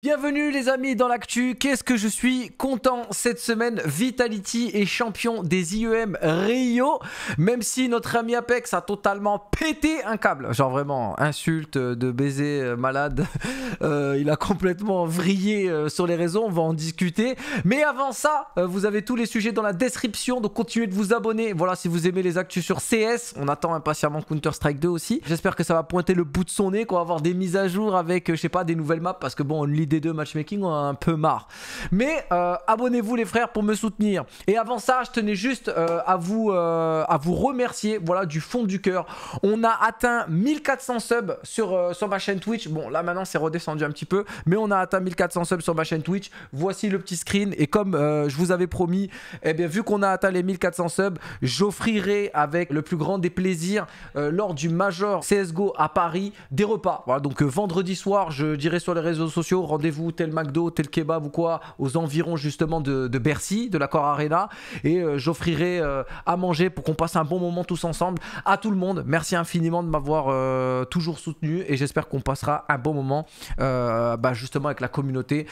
Bienvenue les amis dans l'actu, qu'est-ce que je suis content cette semaine, Vitality est champion des IEM Rio, même si notre ami Apex a totalement pété un câble, genre vraiment insulte euh, de baiser euh, malade, euh, il a complètement vrillé sur les réseaux, on va en discuter, mais avant ça, vous avez tous les sujets dans la description, donc continuez de vous abonner, voilà si vous aimez les actus sur CS, on attend impatiemment Counter-Strike 2 aussi, j'espère que ça va pointer le bout de son nez, qu'on va avoir des mises à jour avec, je sais pas, des nouvelles maps, parce que bon, on lit des deux matchmaking, on un peu marre. Mais euh, abonnez-vous les frères pour me soutenir. Et avant ça, je tenais juste euh, à, vous, euh, à vous remercier voilà, du fond du cœur. On a atteint 1400 subs sur, sur ma chaîne Twitch. Bon, là maintenant c'est redescendu un petit peu, mais on a atteint 1400 subs sur ma chaîne Twitch. Voici le petit screen. Et comme je vous avais promis, eh bien, vu qu'on a atteint les 1400 subs, j'offrirai avec le plus grand des plaisirs lors du Major CSGO à Paris des repas. Voilà, donc vendredi soir, je dirai sur les réseaux sociaux, rendez-vous, tel McDo, tel kebab ou quoi, aux environs justement de, Bercy, de la Arena. Et euh, j'offrirai euh, à manger pour qu'on passe un bon moment tous ensemble. À tout le monde, merci infiniment de m'avoir euh, toujours soutenu. Et j'espère qu'on passera un bon moment bah, justement avec la communauté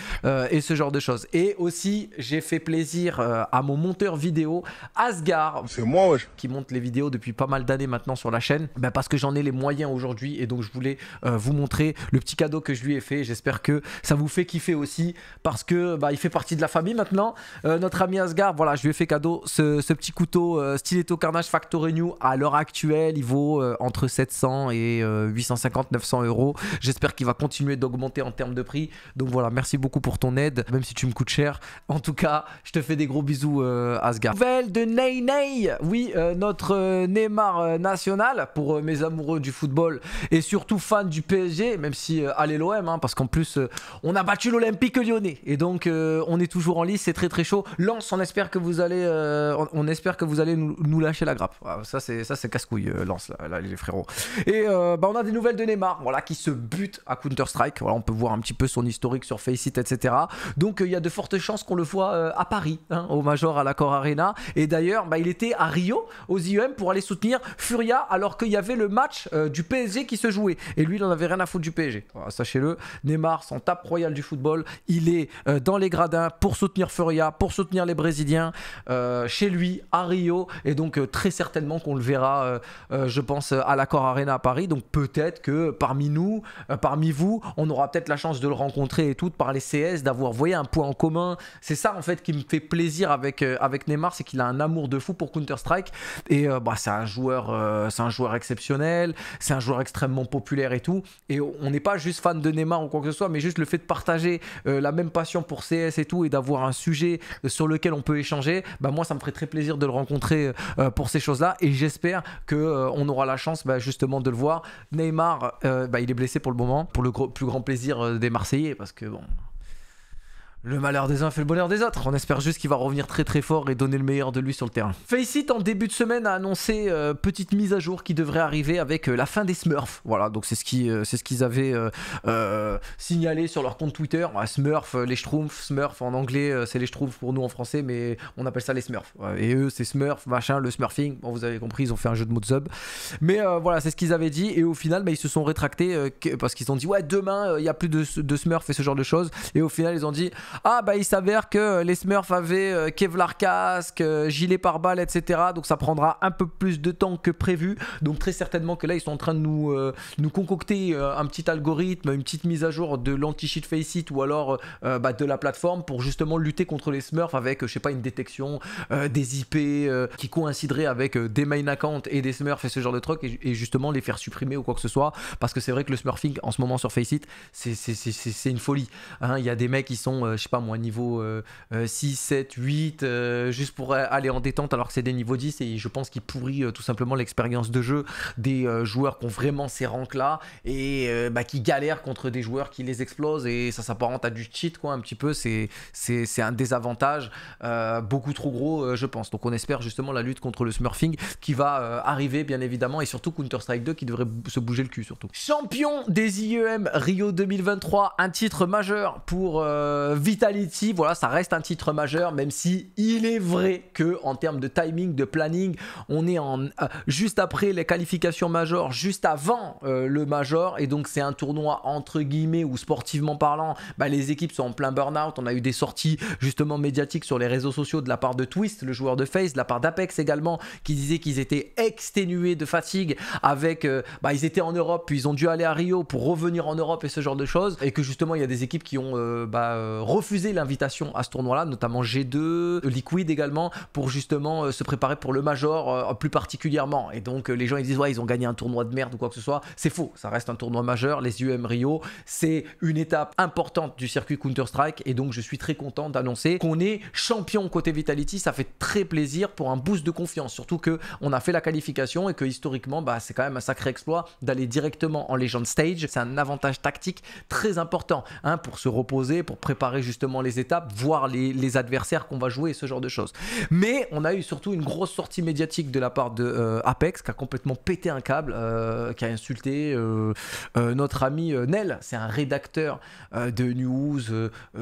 et ce genre de choses. Et aussi, j'ai fait plaisir à mon monteur vidéo, Asgar. C'est moi, Qui monte les vidéos depuis pas mal d'années maintenant sur la chaîne. Bah, parce que j'en ai les moyens aujourd'hui. Et donc, je voulais vous montrer le petit cadeau que je lui ai fait. J'espère que ça vous fait kiffer aussi parce que bah, il fait partie de la famille maintenant. Euh, notre ami Asgard, voilà, je lui ai fait cadeau ce, petit couteau euh, Stiletto Carnage Factory New à l'heure actuelle, il vaut euh, entre 700 et 850 euh, 900 euros. J'espère qu'il va continuer d'augmenter en termes de prix. Donc voilà, merci beaucoup pour ton aide, même si tu me coûtes cher. En tout cas, je te fais des gros bisous Asgard. Nouvelle de Ney Ney, oui, notre Neymar national pour mes amoureux du football et surtout fans du PSG, même si allez l'OM, hein, parce qu'en plus on a battu l'Olympique lyonnais. Et donc, euh, on est toujours en lice, c'est très très chaud. Lance, on espère que vous allez, euh, on, espère que vous allez nous, lâcher la grappe. Ah, ça, c'est ça c'est casse-couille, euh, Lance, les frérots. Et bah, on a des nouvelles de Neymar, voilà, qui se bute à Counter-Strike. Voilà, on peut voir un petit peu son historique sur Faceit, etc. Donc, il y a de fortes chances qu'on le voit à Paris, hein, au Major, à l'Accor Arena. Et d'ailleurs, bah, il était à Rio, aux IEM, pour aller soutenir Furia, alors qu'il y avait le match du PSG qui se jouait. Et lui, il en avait rien à foutre du PSG. Ah, sachez-le, Neymar s'en tape du football. Il est euh, dans les gradins pour soutenir Furia, pour soutenir les Brésiliens, euh, chez lui, à Rio. Et donc, euh, très certainement qu'on le verra, je pense, à l'Accord Arena à Paris. Donc, peut-être que parmi nous, parmi vous, on aura peut-être la chance de le rencontrer et tout, par les CS, d'avoir, voyez, un point en commun. C'est ça, en fait, qui me fait plaisir avec, avec Neymar, c'est qu'il a un amour de fou pour Counter-Strike. Et bah, c'est un joueur, c'est un joueur exceptionnel, c'est un joueur extrêmement populaire et tout. Et on n'est pas juste fan de Neymar ou quoi que ce soit, mais juste le fait partager euh, la même passion pour CS et tout et d'avoir un sujet sur lequel on peut échanger, bah moi ça me ferait très plaisir de le rencontrer euh, euh, pour ces choses-là et j'espère qu'on aura la chance bah, justement de le voir. Neymar, bah, il est blessé pour le moment, pour le plus grand plaisir des Marseillais parce que bon, le malheur des uns fait le bonheur des autres. On espère juste qu'il va revenir très très fort et donner le meilleur de lui sur le terrain. Faceit en début de semaine a annoncé euh, petite mise à jour qui devrait arriver avec euh, la fin des Smurfs. Voilà, donc c'est ce qui euh, c'est ce qu'ils avaient signalé sur leur compte Twitter. Smurf, les Schtroumpfs, Smurf en anglais, c'est les Schtroumpfs pour nous en français, mais on appelle ça les Smurfs. et eux, c'est Smurf, machin, le Smurfing. Bon, vous avez compris, ils ont fait un jeu de mots de sub. Mais voilà, c'est ce qu'ils avaient dit et au final, bah, ils se sont rétractés parce qu'ils ont dit ouais demain il n'y a plus de, de Smurfs et ce genre de choses. Et au final, ils ont dit ah bah il s'avère que euh, les Smurfs avaient euh, Kevlar casque, euh, gilet pare-balles, etc. Donc ça prendra un peu plus de temps que prévu. Donc très certainement que là ils sont en train de nous, nous concocter un petit algorithme, une petite mise à jour de l'anti-cheat faceit ou alors bah, de la plateforme pour justement lutter contre les Smurfs avec je sais pas une détection des IP qui coïnciderait avec des main accounts et des Smurfs et ce genre de trucs et, justement les faire supprimer ou quoi que ce soit parce que c'est vrai que le Smurfing en ce moment sur faceit c'est une folie. Hein. Il y a des mecs qui sont pas moi, niveau 6, 7, 8, juste pour aller en détente alors que c'est des niveaux 10 et je pense qu'il pourrit euh, tout simplement l'expérience de jeu des euh, joueurs qui ont vraiment ces ranks là et euh, bah, qui galèrent contre des joueurs qui les explosent et ça s'apparente à du cheat quoi un petit peu, c'est un désavantage beaucoup trop gros je pense. Donc on espère justement la lutte contre le smurfing qui va arriver bien évidemment et surtout Counter-Strike 2 qui devrait se bouger le cul surtout. Champion des IEM Rio 2023, un titre majeur pour Vitality, voilà, ça reste un titre majeur, même si il est vrai que en termes de timing, de planning, on est en euh, juste après les qualifications majeures, juste avant euh, le major, et donc c'est un tournoi entre guillemets ou sportivement parlant, bah, les équipes sont en plein burn-out. On a eu des sorties justement médiatiques sur les réseaux sociaux de la part de Twist, le joueur de Face, de la part d'Apex également, qui disait qu'ils étaient exténués de fatigue avec, euh, bah, ils étaient en Europe, puis ils ont dû aller à Rio pour revenir en Europe et ce genre de choses, et que justement il y a des équipes qui ont bah, refuser l'invitation à ce tournoi-là, notamment G2, euh, Liquid également, pour justement euh, se préparer pour le Major euh, plus particulièrement. Et donc les gens ils disent ouais ils ont gagné un tournoi de merde ou quoi que ce soit. C'est faux, ça reste un tournoi majeur, les UM Rio, c'est une étape importante du circuit Counter-Strike et donc je suis très content d'annoncer qu'on est champion côté Vitality, ça fait très plaisir pour un boost de confiance, surtout que on a fait la qualification et que historiquement bah, c'est quand même un sacré exploit d'aller directement en Legend Stage, c'est un avantage tactique très important hein, pour se reposer, pour préparer justement les étapes, voir les, adversaires qu'on va jouer et ce genre de choses. Mais on a eu surtout une grosse sortie médiatique de la part de euh, Apex qui a complètement pété un câble, euh, qui a insulté euh, notre ami Nel. C'est un rédacteur de news,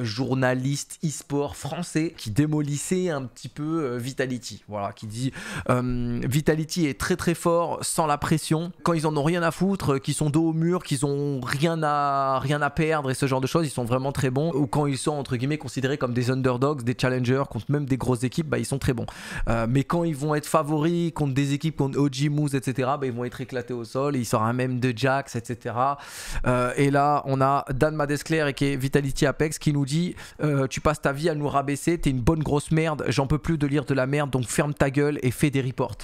journaliste e-sport français qui démolissait un petit peu Vitality. Voilà, qui dit Vitality est très très fort sans la pression. Quand ils en ont rien à foutre, qu'ils sont dos au mur, qu'ils ont rien à rien à perdre et ce genre de choses, ils sont vraiment très bons. Ou quand ils sont entre guillemets considérés comme des underdogs, des challengers contre même des grosses équipes, bah, ils sont très bons. Euh, mais quand ils vont être favoris contre des équipes contre OG Moose, etc., bah, ils vont être éclatés au sol. Il sort un même de Jax, etc. Euh, et là, on a Dan Madescler et qui est Vitality Apex qui nous dit euh, Tu passes ta vie à nous rabaisser, t'es une bonne grosse merde, j'en peux plus de lire de la merde, donc ferme ta gueule et fais des reports.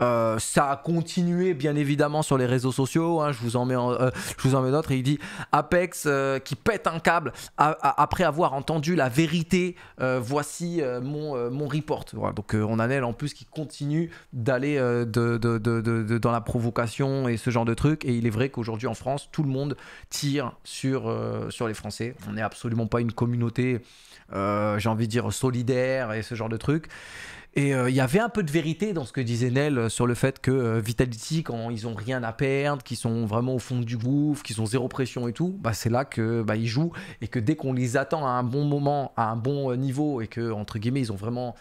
ça a continué bien évidemment sur les réseaux sociaux. Hein, je vous en mets, je vous mets d'autres. Et il dit Apex qui pète un câble après avoir entendu la vérité, euh, voici euh, euh, mon, report. donc on a Nel en plus qui continue d'aller de, dans la provocation et ce genre de trucs. Et il est vrai qu'aujourd'hui en France, tout le monde tire sur, sur les Français. On n'est absolument pas une communauté, j'ai envie de dire, solidaire et ce genre de trucs. Et euh, il y avait un peu de vérité dans ce que disait Nel euh, sur le fait que euh, Vitality, quand ils ont rien à perdre, qu'ils sont vraiment au fond du gouffre, qu'ils ont zéro pression et tout, bah c'est là que bah, ils jouent et que dès qu'on les attend à un bon moment, à un bon niveau et que entre guillemets ils ont vraiment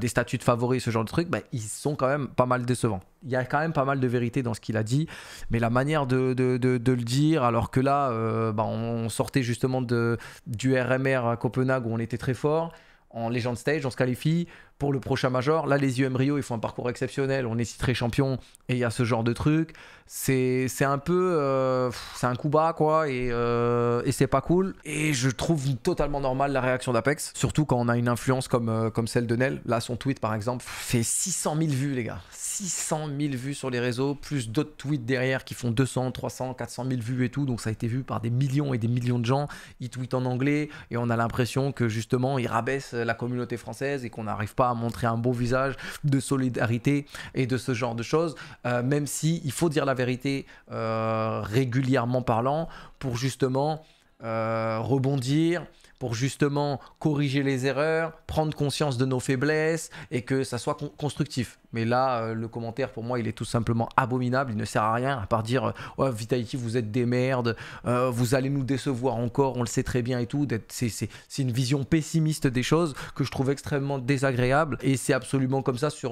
des statuts de favoris, ce genre de truc, bah, ils sont quand même pas mal décevants. Il y a quand même pas mal de vérité dans ce qu'il a dit, mais la manière de, le dire, alors que là, bah, on sortait justement de, du RMR à Copenhague où on était très fort, en Legend Stage, on se qualifie pour le prochain major. Là, les UM Rio, ils font un parcours exceptionnel. On est citré champion et il y a ce genre de truc. C'est un peu. Euh, c'est un coup bas, quoi. Et, euh, et c'est pas cool. Et je trouve totalement normal la réaction d'Apex. Surtout quand on a une influence comme, euh, comme celle de Nel. Là, son tweet, par exemple, fait 600 000 vues, les gars. 600 000 vues sur les réseaux, plus d'autres tweets derrière qui font 200, 300, 400 000 vues et tout. Donc ça a été vu par des millions et des millions de gens. Il tweetent en anglais et on a l'impression que justement, il rabaisse la communauté française et qu'on n'arrive pas montrer un beau visage de solidarité et de ce genre de choses, euh, même si il faut dire la vérité euh, régulièrement parlant pour justement euh, rebondir pour justement corriger les erreurs, prendre conscience de nos faiblesses et que ça soit constructif. Mais là, euh, le commentaire, pour moi, il est tout simplement abominable. Il ne sert à rien à part dire euh, oh, Vitality, vous êtes des merdes, euh, vous allez nous décevoir encore, on le sait très bien et tout. C'est une vision pessimiste des choses que je trouve extrêmement désagréable. Et c'est absolument comme ça sur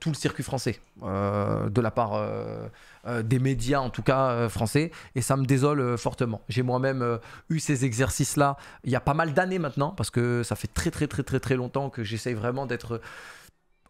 tout le circuit français, de la part des médias, en tout cas français. Et ça me désole fortement. J'ai moi-même eu ces exercices-là il y a pas mal d'années maintenant, parce que ça fait très, très, très, très, très longtemps que j'essaye vraiment d'être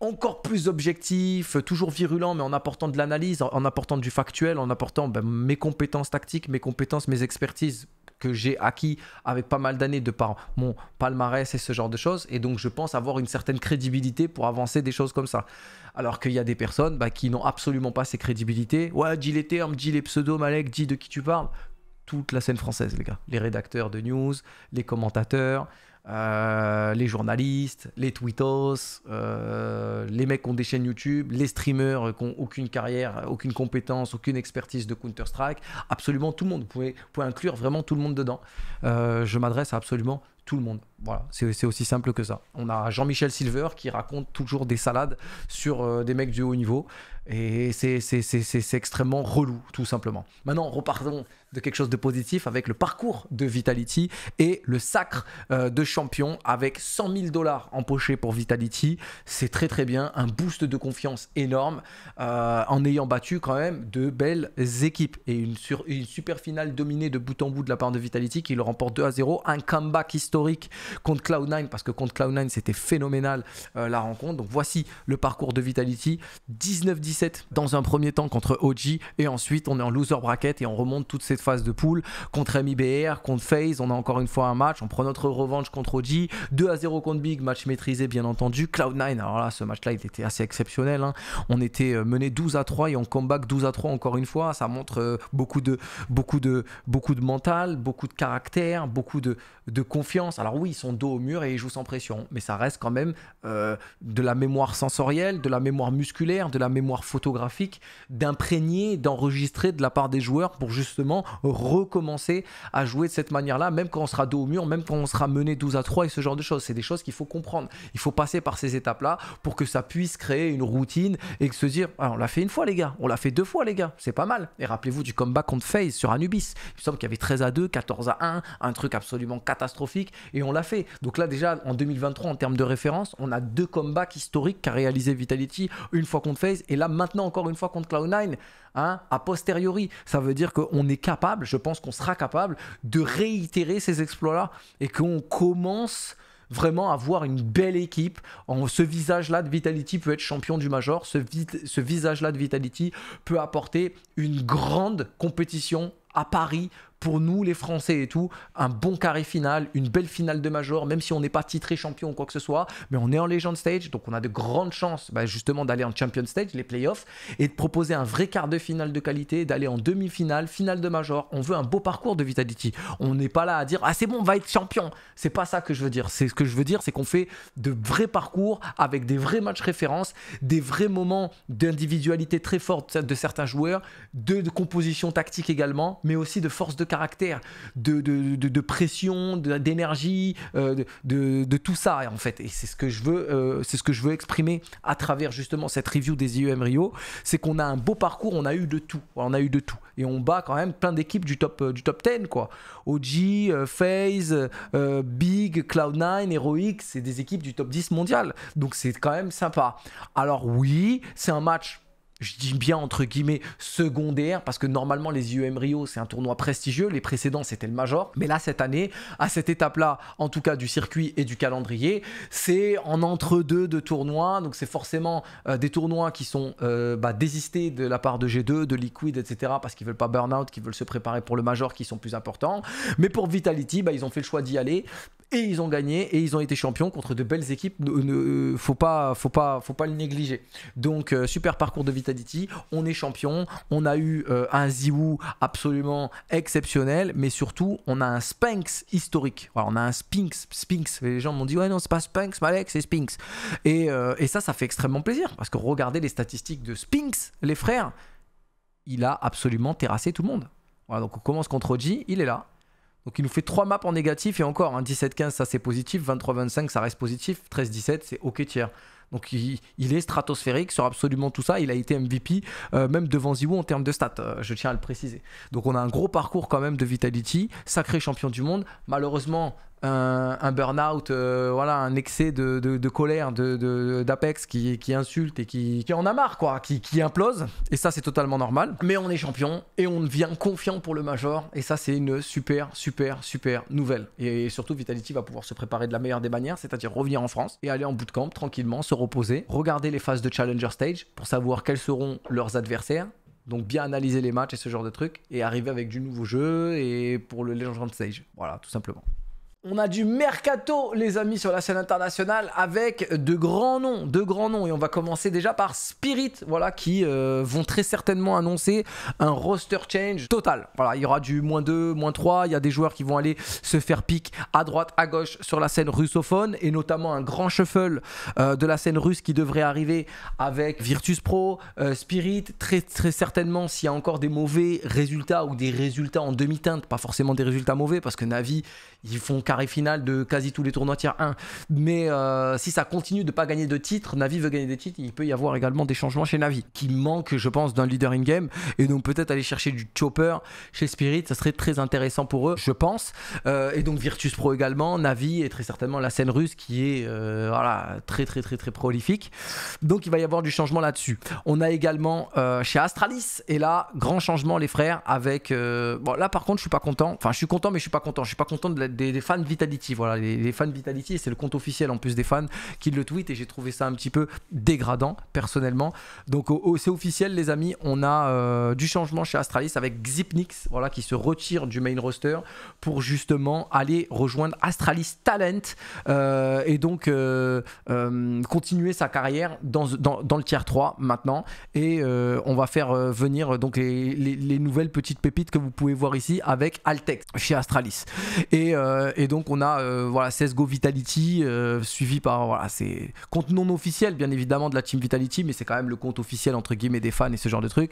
encore plus objectif, toujours virulent, mais en apportant de l'analyse, en apportant du factuel, en apportant ben, mes compétences tactiques, mes compétences, mes expertises que j'ai acquis avec pas mal d'années de par mon palmarès et ce genre de choses. Et donc, je pense avoir une certaine crédibilité pour avancer des choses comme ça. Alors qu'il y a des personnes ben, qui n'ont absolument pas ces crédibilités. Ouais, dis les termes, dis les pseudos, Malek, dis de qui tu parles. Toute la scène française, les gars. Les rédacteurs de news, les commentateurs, euh, les journalistes, les tweetos, euh, les mecs qui ont des chaînes YouTube, les streamers qui n'ont aucune carrière, aucune compétence, aucune expertise de Counter-Strike, absolument tout le monde. Vous pouvez, inclure vraiment tout le monde dedans. Euh, je m'adresse à absolument tout le monde. Voilà, c'est aussi simple que ça. On a Jean-Michel Silver qui raconte toujours des salades sur des mecs du haut niveau. Et c'est extrêmement relou, tout simplement. Maintenant, repartons de quelque chose de positif avec le parcours de Vitality et le sacre euh, de champion avec 100 000 dollars empochés pour Vitality. C'est très très bien, un boost de confiance énorme euh, en ayant battu quand même de belles équipes et une, super finale dominée de bout en bout de la part de Vitality qui le remporte 2 à 0. Un comeback historique contre Cloud9 parce que contre Cloud9 c'était phénoménal euh, la rencontre. Donc voici le parcours de Vitality 19-17 dans un premier temps contre OG et ensuite on est en loser bracket et on remonte toutes ces phase de poule. Contre MIBR, contre FaZe, on a encore une fois un match. On prend notre revanche contre OG. 2 à 0 contre Big, match maîtrisé bien entendu. Cloud9, alors là, ce match-là, il était assez exceptionnel. Hein. On était euh, mené 12 à 3 et on comeback 12 à 3 encore une fois. Ça montre euh, beaucoup, de, beaucoup, de, beaucoup de mental, beaucoup de caractère, beaucoup de, de confiance. Alors oui, ils sont dos au mur et ils jouent sans pression, mais ça reste quand même euh, de la mémoire sensorielle, de la mémoire musculaire, de la mémoire photographique, d'imprégner, d'enregistrer de la part des joueurs pour justement recommencer à jouer de cette manière-là, même quand on sera dos au mur, même quand on sera mené 12 à 3 et ce genre de choses. C'est des choses qu'il faut comprendre. Il faut passer par ces étapes-là pour que ça puisse créer une routine et que se dire, ah, on l'a fait une fois les gars, on l'a fait deux fois les gars, c'est pas mal. Et rappelez-vous du combat contre FaZe sur Anubis. Il me semble qu'il y avait 13 à 2, 14 à 1, un truc absolument catastrophique et on l'a fait. Donc là déjà en 2023 en termes de référence, on a deux comebacks historiques qu'a réalisé Vitality, une fois contre FaZe et là maintenant encore une fois contre Cloud9 Hein, a posteriori. Ça veut dire qu'on est capable, je pense qu'on sera capable de réitérer ces exploits-là et qu'on commence vraiment à voir une belle équipe. En, ce visage-là de Vitality peut être champion du Major. ce visage-là de Vitality peut apporter une grande compétition à Paris pour nous les Français et tout, un bon carré final, une belle finale de major, même si on n'est pas titré champion ou quoi que ce soit, mais on est en Legend Stage, donc on a de grandes chances bah, justement d'aller en Champion Stage, les playoffs, et de proposer un vrai quart de finale de qualité, d'aller en demi-finale, finale de major. On veut un beau parcours de Vitality. On n'est pas là à dire ah c'est bon, on va être champion. C'est pas ça que je veux dire. C'est ce que je veux dire, c'est qu'on fait de vrais parcours avec des vrais matchs références, des vrais moments d'individualité très forte de certains joueurs, de, de composition tactique également, mais aussi de force de caractère, de, de, pression, d'énergie, euh, de, tout ça en fait. Et c'est ce que je veux, euh, c'est ce que je veux exprimer à travers justement cette review des IEM Rio, c'est qu'on a un beau parcours, on a eu de tout, on a eu de tout, et on bat quand même plein d'équipes du top euh, du top 10 quoi. OG, FaZe, Big, Cloud9, Heroic, c'est des équipes du top 10 mondial. Donc c'est quand même sympa. Alors oui, c'est un match je dis bien entre guillemets secondaire parce que normalement les IEM Rio c'est un tournoi prestigieux, les précédents c'était le Major, mais là cette année, à cette étape-là, en tout cas du circuit et du calendrier, c'est en entre-deux de tournois, donc c'est forcément euh, des tournois qui sont euh, bah, désistés de la part de G2, de Liquid, etc. parce qu'ils veulent pas burn-out, qu'ils veulent se préparer pour le Major qui sont plus importants, mais pour Vitality, bah, ils ont fait le choix d'y aller et ils ont gagné et ils ont été champions contre de belles équipes, ne, ne euh, faut, pas, faut, pas, faut pas le négliger. Donc super parcours de Vitality on est champion, on a eu euh, un Ziwoo absolument exceptionnel, mais surtout on a un Spinx historique. Voilà, on a un Spinx, Spinx. Les gens m'ont dit ouais non c'est pas Spinx, Malek c'est Spinks. Euh, et, ça, ça fait extrêmement plaisir parce que regardez les statistiques de Spinx, les frères, il a absolument terrassé tout le monde. Voilà, donc on commence contre Oji, il est là. Donc il nous fait 3 maps en négatif et encore, 17-15 hein, ça c'est positif, 23-25 ça reste positif, 13-17 c'est ok tiers. Donc il, est stratosphérique sur absolument tout ça. Il a été MVP euh, même devant Ziwoo en termes de stats, euh, je tiens à le préciser. Donc on a un gros parcours quand même de Vitality, sacré champion du monde. Malheureusement, un, burn-out, euh, voilà, un excès de, colère, d'apex qui, insulte et qui, en a marre, quoi, qui, implose. Et ça, c'est totalement normal. Mais on est champion et on devient confiant pour le Major. Et ça, c'est une super, super, super nouvelle. Et surtout, Vitality va pouvoir se préparer de la meilleure des manières, c'est-à-dire revenir en France et aller en bootcamp tranquillement, se reposer, regarder les phases de Challenger Stage pour savoir quels seront leurs adversaires, donc bien analyser les matchs et ce genre de trucs, et arriver avec du nouveau jeu et pour le Legend Stage. Voilà, tout simplement. On a du mercato, les amis, sur la scène internationale avec de grands noms, de grands noms. Et on va commencer déjà par Spirit, voilà, qui euh, vont très certainement annoncer un roster change total. Voilà, il y aura du moins 2, moins 3. Il y a des joueurs qui vont aller se faire pic à droite, à gauche sur la scène russophone et notamment un grand shuffle euh, de la scène russe qui devrait arriver avec Virtus Pro, euh, Spirit. Très, très certainement, s'il y a encore des mauvais résultats ou des résultats en demi-teinte, pas forcément des résultats mauvais parce que Navi, ils font carré final de quasi tous les tournois tiers 1. Mais euh, si ça continue de pas gagner de titres, Navi veut gagner des titres, il peut y avoir également des changements chez Navi. Qui manque, je pense, d'un leader in-game. Et donc peut-être aller chercher du chopper chez Spirit, ça serait très intéressant pour eux, je pense. Euh, et donc Virtus Pro également, Navi et très certainement la scène russe qui est euh, voilà, très très très très prolifique. Donc il va y avoir du changement là-dessus. On a également chez Astralis, et là, grand changement les frères avec... bon là par contre je suis pas content, enfin je suis content mais je suis pas content, je suis pas content de la des, fans Vitality. Voilà, les, fans Vitality, c'est le compte officiel en plus des fans qui le tweet et j'ai trouvé ça un petit peu dégradant personnellement. Donc c'est officiel les amis, on a euh, du changement chez Astralis avec Xipnix voilà, qui se retire du main roster pour justement aller rejoindre Astralis Talent euh, et donc euh, continuer sa carrière dans, le tier 3 maintenant et on va faire venir donc les, les, nouvelles petites pépites que vous pouvez voir ici avec Altex chez Astralis. Et euh, et donc on a euh, voilà CS:GO Vitality euh, suivi par voilà c'est compte non officiel bien évidemment de la team Vitality mais c'est quand même le compte officiel entre guillemets des fans et ce genre de truc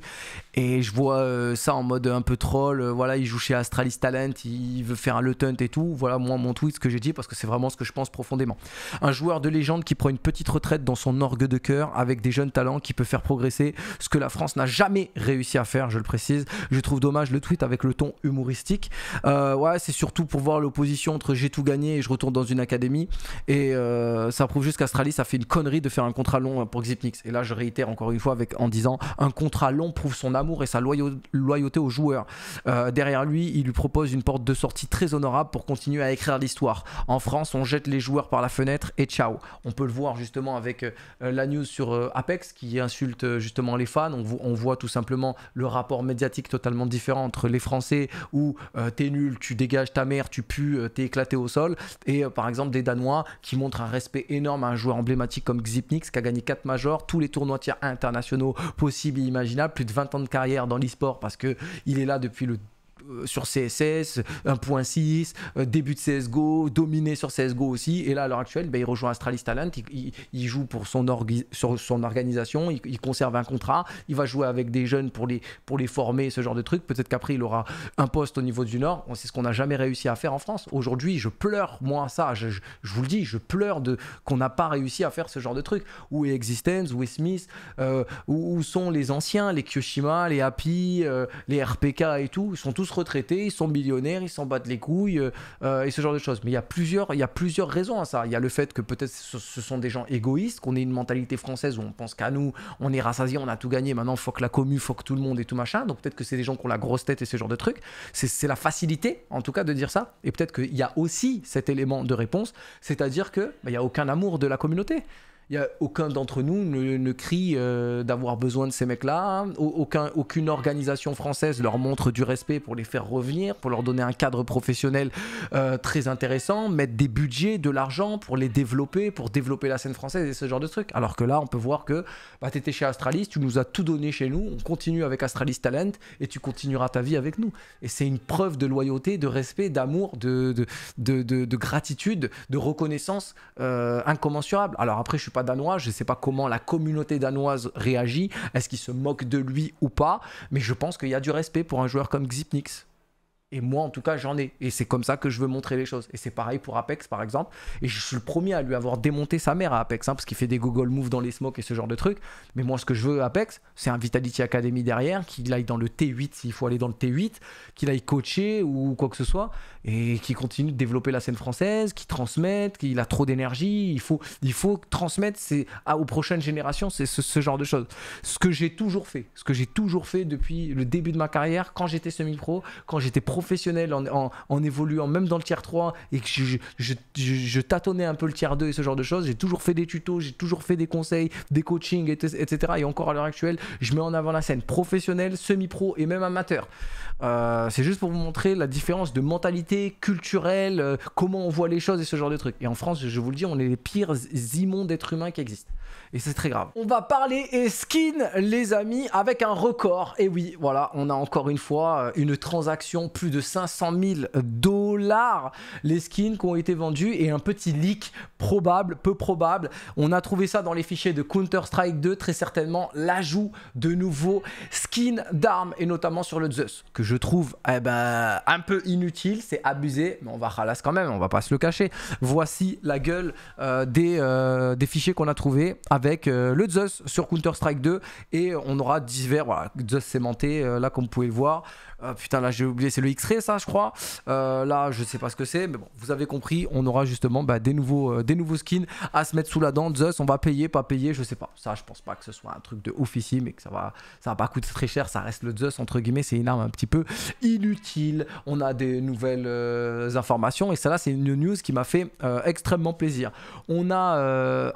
et je vois euh, ça en mode un peu troll voilà il joue chez Astralis Talent il veut faire un le tunt et tout voilà moi mon tweet ce que j'ai dit parce que c'est vraiment ce que je pense profondément un joueur de légende qui prend une petite retraite dans son orgue de cœur avec des jeunes talents qui peut faire progresser ce que la France n'a jamais réussi à faire je le précise je trouve dommage le tweet avec le ton humoristique ouais c'est surtout pour voir le position entre j'ai tout gagné et je retourne dans une académie. Et euh, ça prouve juste qu'Astralis a fait une connerie de faire un contrat long pour Xipnix. Et là, je réitère encore une fois avec, en disant un contrat long prouve son amour et sa loyauté aux joueurs. Euh, derrière lui, il lui propose une porte de sortie très honorable pour continuer à écrire l'histoire. En France, on jette les joueurs par la fenêtre et ciao. On peut le voir justement avec euh, la news sur Apex qui insulte justement les fans. On, on, voit tout simplement le rapport médiatique totalement différent entre les Français où t'es nul, tu dégages ta mère, tu pues euh, t'es éclaté au sol. Et euh, par exemple, des Danois qui montrent un respect énorme à un joueur emblématique comme Xipnix qui a gagné 4 majors, tous les tournois tiers internationaux possibles et imaginables, plus de 20 ans de carrière dans l'e-sport parce que il est là depuis le euh, sur CSS, 1.6, euh, début de CSGO, dominé sur CSGO aussi. Et là, à l'heure actuelle, bah, il rejoint Astralis Talent, il, joue pour son, son organisation, il, conserve un contrat, il va jouer avec des jeunes pour les, pour les former, ce genre de truc. Peut-être qu'après, il aura un poste au niveau du Nord. C'est ce qu'on n'a jamais réussi à faire en France. Aujourd'hui, je pleure, moi, ça, je, vous le dis, je pleure de qu'on n'a pas réussi à faire ce genre de truc. Où est Existence, où est Smith, euh, où, sont les anciens, les Kyoshima, les Happy, les RPK et tout, ils sont tous retraités, ils sont millionnaires, ils s'en battent les couilles euh, euh, et ce genre de choses. Mais il y a plusieurs, il y a plusieurs raisons à ça. Il y a le fait que peut-être ce, sont des gens égoïstes, qu'on ait une mentalité française où on pense qu'à nous, on est rassasié, on a tout gagné, maintenant faut que la commu, faut que tout le monde et tout machin. Donc peut-être que c'est des gens qui ont la grosse tête et ce genre de trucs. C'est la facilité, en tout cas, de dire ça. Et peut-être qu'il y a aussi cet élément de réponse, c'est-à-dire que bah, il n'y a aucun amour de la communauté y a aucun d'entre nous ne, crie euh, d'avoir besoin de ces mecs-là. Aucun, aucune organisation française leur montre du respect pour les faire revenir, pour leur donner un cadre professionnel euh, très intéressant, mettre des budgets, de l'argent pour les développer, pour développer la scène française et ce genre de trucs. Alors que là, on peut voir que bah, tu étais chez Astralis, tu nous as tout donné chez nous, on continue avec Astralis Talent et tu continueras ta vie avec nous. Et c'est une preuve de loyauté, de respect, d'amour, de de, gratitude, de reconnaissance euh, incommensurable. Alors après, je suis pas danois, je ne sais pas comment la communauté danoise réagit, est-ce qu'ils se moquent de lui ou pas, mais je pense qu'il y a du respect pour un joueur comme Xipnix. Et moi, en tout cas, j'en ai. Et c'est comme ça que je veux montrer les choses. Et c'est pareil pour Apex, par exemple. Et je suis le premier à lui avoir démonté sa mère à Apex, hein, parce qu'il fait des Google Move dans les smokes et ce genre de trucs. Mais moi, ce que je veux, Apex, c'est un Vitality Academy derrière, qu'il aille dans le T8 s'il faut aller dans le T8, qu'il aille coacher ou quoi que ce soit, et qu'il continue de développer la scène française, qu'il transmette, qu'il a trop d'énergie. Il faut, il faut transmettre à, aux prochaines générations c'est ce, ce genre de choses. Ce que j'ai toujours fait, ce que j'ai toujours fait depuis le début de ma carrière, quand j'étais semi-pro, quand j'étais professionnel en, en, évoluant même dans le tiers 3 et que je, je, tâtonnais un peu le tiers 2 et ce genre de choses. J'ai toujours fait des tutos, j'ai toujours fait des conseils, des coachings, etc. Et encore à l'heure actuelle, je mets en avant la scène professionnelle, semi-pro et même amateur. Euh, c'est juste pour vous montrer la différence de mentalité culturelle, euh, comment on voit les choses et ce genre de trucs. Et en France, je vous le dis, on est les pires immondes êtres humains qui existent. Et c'est très grave. On va parler et skin, les amis, avec un record. Et oui, voilà, on a encore une fois euh, une transaction plus de 500 000 d'eau l'art les skins qui ont été vendus et un petit leak probable, peu probable. On a trouvé ça dans les fichiers de Counter-Strike 2, très certainement l'ajout de nouveaux skins d'armes et notamment sur le Zeus, que je trouve eh ben, un peu inutile, c'est abusé, mais on va ralasse quand même, on va pas se le cacher. Voici la gueule euh, des, euh, des, fichiers qu'on a trouvés avec euh, le Zeus sur Counter-Strike 2 et on aura divers, voilà, Zeus monté là comme vous pouvez le voir. putain, là j'ai oublié, c'est le X-Ray ça, je crois. là, je sais pas ce que c'est, mais bon, vous avez compris, on aura justement bah, des, nouveaux, euh, des nouveaux skins à se mettre sous la dent. Zeus, on va payer, pas payer, je sais pas. Ça, je pense pas que ce soit un truc de ici mais que ça va, ça va pas coûter très cher. Ça reste le Zeus, entre guillemets, c'est une arme un petit peu inutile. On a des nouvelles euh, informations, et ça là c'est une news qui m'a fait euh, extrêmement plaisir. On a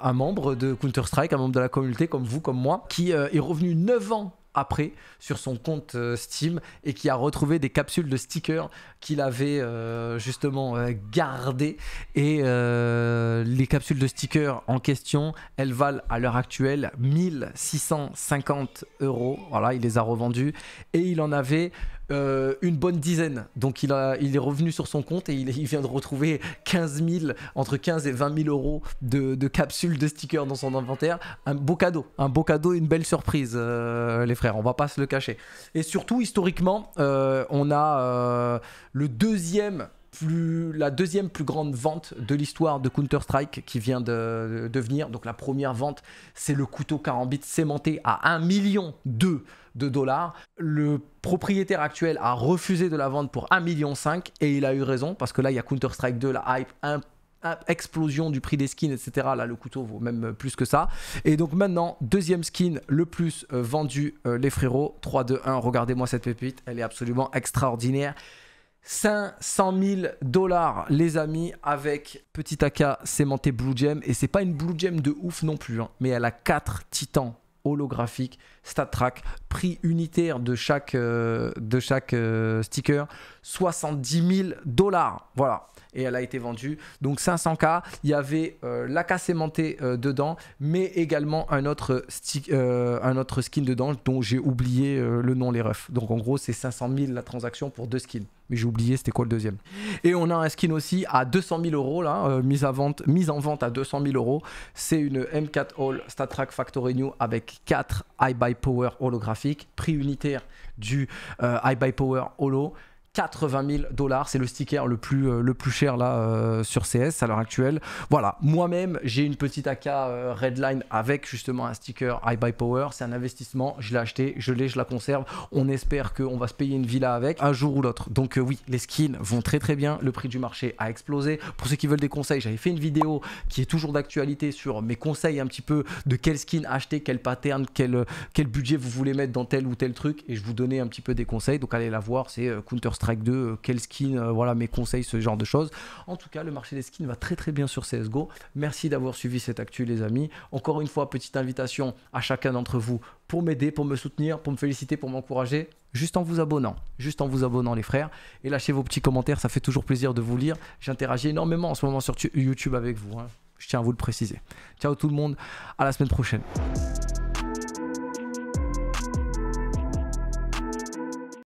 un membre de Counter-Strike, un membre de la communauté, comme vous, comme moi, qui est revenu 9 ans après sur son compte euh, Steam et qui a retrouvé des capsules de stickers qu'il avait euh, justement euh, gardées. Et les capsules de stickers en question, elles valent à l'heure actuelle 1650 euros. Voilà, il les a revendues et il en avait une bonne dizaine. Donc il, a, il est revenu sur son compte et il, vient de retrouver 15 000, entre 15 et 20 000 euros de, capsules, de stickers dans son inventaire. Un beau cadeau, un beau cadeau, une belle surprise, les frère, on va pas se le cacher. Et surtout, historiquement, euh, on a euh, le deuxième plus, la deuxième plus grande vente de l'histoire de Counter-Strike qui vient de, devenir. Donc la première vente, c'est le couteau Carambit à 1 million 2 de dollars. Le propriétaire actuel a refusé de la vendre pour 1 million 5 et il a eu raison parce que là, il y a Counter-Strike 2, la hype un explosion du prix des skins, etc. Là, le couteau vaut même euh, plus que ça. Et donc maintenant, deuxième skin le plus euh, vendu, euh, les frérots. 3, 2, 1. Regardez-moi cette pépite. Elle est absolument extraordinaire. 500 000 dollars, les amis, avec petit AK cémenté Blue Gem. Et c'est pas une Blue Gem de ouf non plus, hein, mais elle a 4 titans holographiques. StatTrack, prix unitaire de chaque, euh, de chaque euh, sticker, 70 000 dollars. Voilà. Et elle a été vendue. Donc 500K, il y avait euh, la la cassémentée dedans, mais également un autre, un autre skin dedans dont j'ai oublié le nom, les refs. Donc en gros, c'est 500 000 la transaction pour deux skins. Mais j'ai oublié c'était quoi le deuxième. Et on a un skin aussi à 200 000 euros, là, mise, à vente, mise en vente à 200 000 euros. C'est une M4 All StatTrack Factory New avec 4 iBuy Power holographique, prix unitaire du euh, iBuyPower Power Holo. 80 000 dollars, c'est le sticker le plus, euh, le plus cher là euh, sur CS à l'heure actuelle. Voilà, moi-même j'ai une petite AK euh, Redline avec justement un sticker high by Power, c'est un investissement, je l'ai acheté, je l'ai, je la conserve, on espère qu'on va se payer une villa avec un jour ou l'autre. Donc oui, les skins vont très très bien, le prix du marché a explosé. Pour ceux qui veulent des conseils, j'avais fait une vidéo qui est toujours d'actualité sur mes conseils un petit peu de quel skin acheter, quel pattern, quel, quel budget vous voulez mettre dans tel ou tel truc et je vous donnais un petit peu des conseils, donc allez la voir, c'est Counter Strike 2, euh, quel skin, euh, voilà mes conseils, ce genre de choses. En tout cas, le marché des skins va très très bien sur CSGO. Merci d'avoir suivi cette actu, les amis. Encore une fois, petite invitation à chacun d'entre vous pour m'aider, pour me soutenir, pour me féliciter, pour m'encourager, juste en vous abonnant, juste en vous abonnant les frères. Et lâchez vos petits commentaires, ça fait toujours plaisir de vous lire. J'interagis énormément en ce moment sur YouTube avec vous, hein. je tiens à vous le préciser. Ciao tout le monde, à la semaine prochaine.